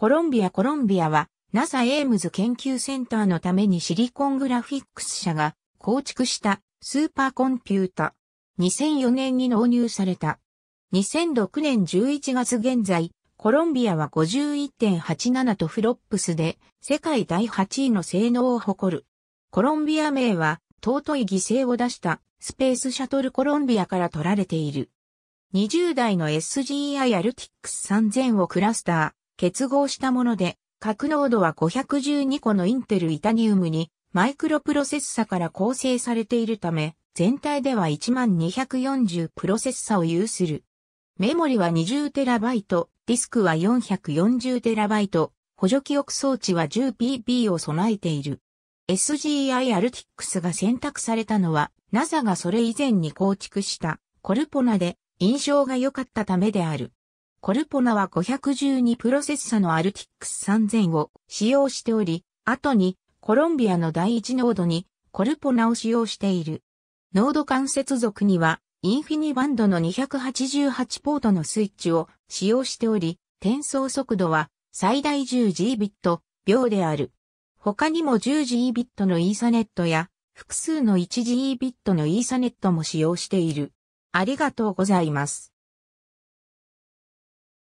コロンビアコロンビアは NASA エームズ研究センターのためにシリコングラフィックス社が構築したスーパーコンピュータ。2004年に納入された。2006年11月現在、コロンビアは51.87とフロップスで世界第8位の性能を誇る。コロンビア名は尊い犠牲を出したスペースシャトルコロンビアから取られている。20代の SGI アルティックス3000をクラスター、結合したもので、格納度は512個のインテルイタニウムにマイクロプロセッサから構成されているため、全体では1240プロセッサを有する。メモリは 20TB、ディスクは 440TB、補助記憶装置は 10PB を備えている。SGI アルティックスが選択されたのは、NASA がそれ以前に構築したコルポナで印象が良かったためである。コルポナは512プロセッサのアルティックス3000を使用しており、後にコロンビアの第一ノードにコルポナを使用している。ノード間接続にはインフィニバンドの288ポートのスイッチを使用しており、転送速度は最大 10Gbit 秒である。他にも 10Gbit のイーサネットや複数の 1Gbit のイーサネットも使用している。ありがとうございます。